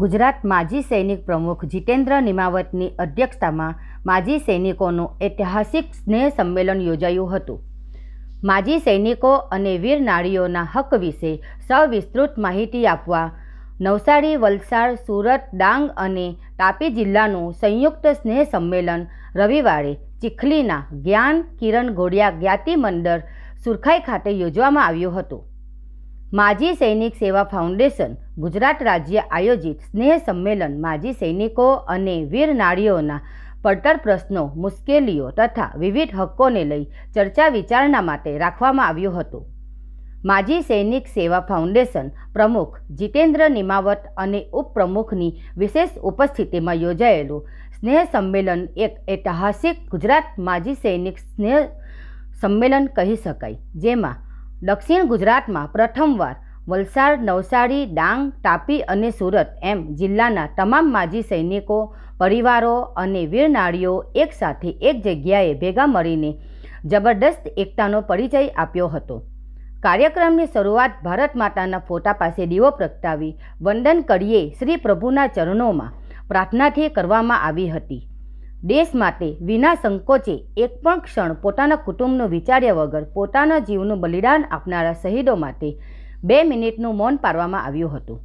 ગુજરાત માજી સૈનિક પ્રમુખ જીતેન્દ્ર નિમાવતની અધ્યક્ષતામાં માજી સૈનિકોનું ઐતિહાસિક સ્નેહ સંમેલન યોજાયું હતું માજી સૈનિકો અને વીર નાળીઓના હક વિશે સવિસ્તૃત માહિતી આપવા નવસારી વલસાડ સુરત ડાંગ અને તાપી જિલ્લાનું સંયુક્ત સ્નેહ સંમેલન રવિવારે ચીખલીના જ્ઞાન કિરણ ઘોડિયા જ્ઞાતિ મંડળ સુરખાઈ ખાતે યોજવામાં આવ્યું હતું માજી સૈનિક સેવા ફાઉન્ડેશન ગુજરાત રાજ્ય આયોજિત સ્નેહ સંમેલન માજી સૈનિકો અને વીર નારીઓના પડતર પ્રશ્નો મુશ્કેલીઓ તથા વિવિધ હક્કોને લઈ ચર્ચા વિચારણા માટે રાખવામાં આવ્યું હતું માજી સૈનિક સેવા ફાઉન્ડેશન પ્રમુખ જીતેન્દ્ર નિમાવત અને ઉપપ્રમુખની વિશેષ ઉપસ્થિતિમાં યોજાયેલું સ્નેહ સંમેલન એક ઐતિહાસિક ગુજરાત માજી સૈનિક સ્નેહ સંમેલન કહી શકાય જેમાં દક્ષિણ ગુજરાતમાં પ્રથમવાર વલસાડ નવસારી ડાંગ તાપી અને સુરત એમ જિલ્લાના તમામ માજી સૈનિકો પરિવારો અને વીરનારીઓ એકસાથે એક જગ્યાએ ભેગા મળીને જબરદસ્ત એકતાનો પરિચય આપ્યો હતો કાર્યક્રમની શરૂઆત ભારત માતાના ફોટા પાસે દીવો પ્રગટાવી વંદન કરીએ શ્રી પ્રભુના ચરણોમાં પ્રાર્થનાથી કરવામાં આવી હતી દેશ માટે વિના સંકોચે એક પણ ક્ષણ પોતાના કુટુંબનું વિચાર્યા વગર પોતાના જીવનું બલિદાન આપનારા શહીદો માટે બે મિનિટનું મૌન પાડવામાં આવ્યું હતું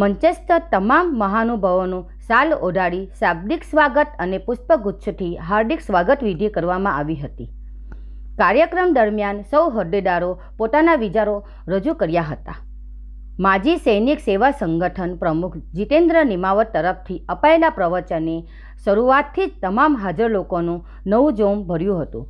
મંચસ્થ તમામ મહાનુભાવોનું સાલ ઓઢાડી શાબ્દિક સ્વાગત અને પુષ્પગુચ્છથી હાર્દિક સ્વાગત વિધિ કરવામાં આવી હતી કાર્યક્રમ દરમિયાન સૌ હોદ્દેદારો પોતાના વિચારો રજૂ કર્યા હતા માજી સૈનિક સેવા સંગઠન પ્રમુખ જીતેન્દ્ર નિમાવત તરફથી અપાયેલા પ્રવચને શરૂઆતથી જ તમામ હાજર લોકોનું નવું જોમ ભર્યું હતું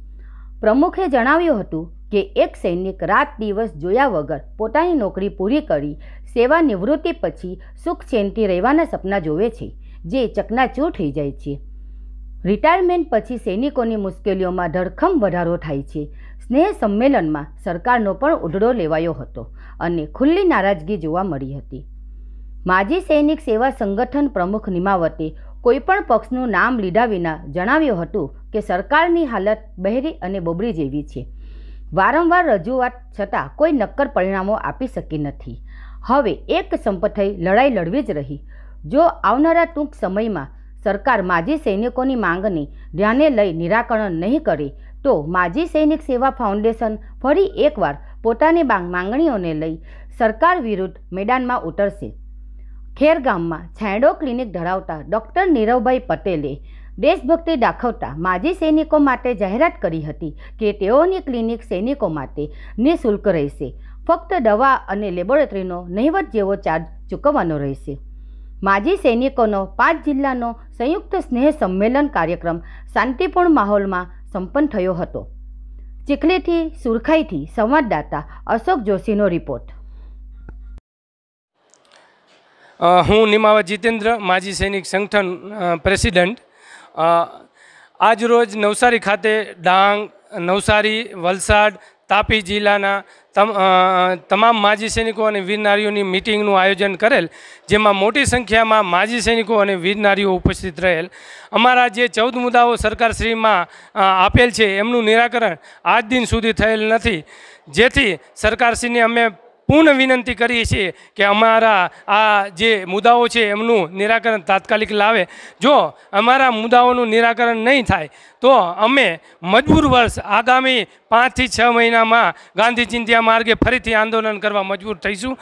પ્રમુખે જણાવ્યું હતું કે એક સૈનિક રાત દિવસ જોયા વગર પોતાની નોકરી પૂરી કરી સેવા નિવૃત્તિ પછી સુખ રહેવાના સપના જોવે છે જે ચકનાચૂર થઈ જાય છે રિટાયરમેન્ટ પછી સૈનિકોની મુશ્કેલીઓમાં ધરખમ વધારો થાય છે સ્નેહ સંમેલનમાં સરકારનો પણ ઉધડો લેવાયો હતો અને ખુલ્લી નારાજગી જોવા મળી હતી માજી સૈનિક સેવા સંગઠન પ્રમુખ નિમાવતે કોઈપણ પક્ષનું નામ લીધા વિના જણાવ્યું હતું કે સરકારની હાલત બહેરી અને બબડી જેવી છે વારંવાર રજૂઆત છતાં કોઈ નક્કર પરિણામો આપી શકી નથી હવે એક સંપથઈ લડાઈ લડવી જ રહી જો આવનારા ટૂંક સમયમાં સરકાર માજી સૈનિકોની માંગને ધ્યાને લઈ નિરાકરણ નહીં કરે તો માજી સૈનિક સેવા ફાઉન્ડેશન ફરી એકવાર પોતાની માંગણીઓને લઈ સરકાર વિરુદ્ધ મેદાનમાં ઉતરશે ખેર ગામમાં છાંયડો ક્લિનિક ધરાવતા ડૉક્ટર નીરવભાઈ પટેલે દેશભક્તિ દાખવતા માજી સૈનિકો માટે જાહેરાત કરી હતી કે તેઓની ક્લિનિક સૈનિકો માટે નિઃશુલ્ક રહેશે ફક્ત દવા અને લેબોરેટરીનો નહિવત જેવો ચાર્જ ચૂકવવાનો રહેશે માજી સૈનિકોનો પાંચ જિલ્લાનો સંયુક્ત સ્નેહ સંમેલન કાર્યક્રમ શાંતિપૂર્ણ માહોલમાં સંપન્ન થયો હતો ચીખલીથી સુરખાઈથી સંવાદદાતા અશોક જોશીનો રિપોર્ટ હું નિમાવત જીતેન્દ્ર માજી સૈનિક સંગઠન પ્રેસિડેન્ટ આજરોજ નવસારી ખાતે ડાંગ નવસારી વલસાડ તાપી જિલ્લાના તમામ માજી સૈનિકો અને વીરનારીઓની નારીઓની મિટિંગનું આયોજન કરેલ જેમાં મોટી સંખ્યામાં માજી સૈનિકો અને વીરનારીઓ ઉપસ્થિત રહેલ અમારા જે ચૌદ મુદ્દાઓ સરકારશ્રીમાં આપેલ છે એમનું નિરાકરણ આજ દિન સુધી થયેલ નથી જેથી સરકારશ્રીને અમે પૂર્ણ વિનંતી કરીએ છીએ કે અમારા આ જે મુદ્દાઓ છે એમનું નિરાકરણ તાત્કાલિક લાવે જો અમારા મુદ્દાઓનું નિરાકરણ નહીં થાય તો અમે મજબૂર વર્ષ આગામી પાંચથી છ મહિનામાં ગાંધી ચિંધ્યા માર્ગે ફરીથી આંદોલન કરવા મજબૂર થઈશું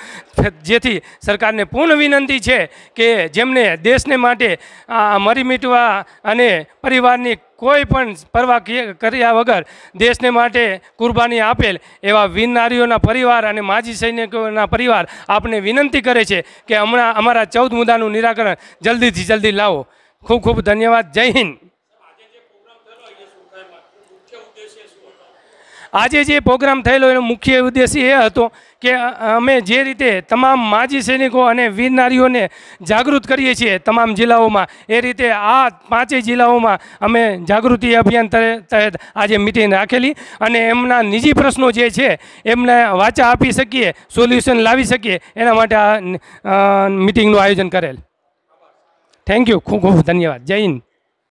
જેથી સરકારને પૂર્ણ વિનંતી છે કે જેમને દેશને માટે આ મરી મીટવા અને પરિવારની કોઈ પણ પરવા કર્યા વગર દેશને માટે કુરબાની આપેલ એવા વીર પરિવાર અને માજી સૈનિકોના પરિવાર આપને વિનંતી કરે છે કે હમણાં અમારા ચૌદ મુદ્દાનું નિરાકરણ જલ્દીથી જલ્દી લાવો ખૂબ ખૂબ ધન્યવાદ જય હિન્દ આજે જે પ્રોગ્રામ થયેલો એનો મુખ્ય ઉદ્દેશ્ય એ હતો કે અમે જે રીતે તમામ માજી સૈનિકો અને વીર નારીઓને જાગૃત કરીએ છીએ તમામ જિલ્લાઓમાં એ રીતે આ પાંચેય જિલ્લાઓમાં અમે જાગૃતિ અભિયાન તહેત આજે મિટિંગ રાખેલી અને એમના નિજી પ્રશ્નો જે છે એમને વાચા આપી શકીએ સોલ્યુશન લાવી શકીએ એના માટે આ મિટિંગનું આયોજન કરેલ થેન્ક યુ ખૂબ ખૂબ ધન્યવાદ જય હિન્દ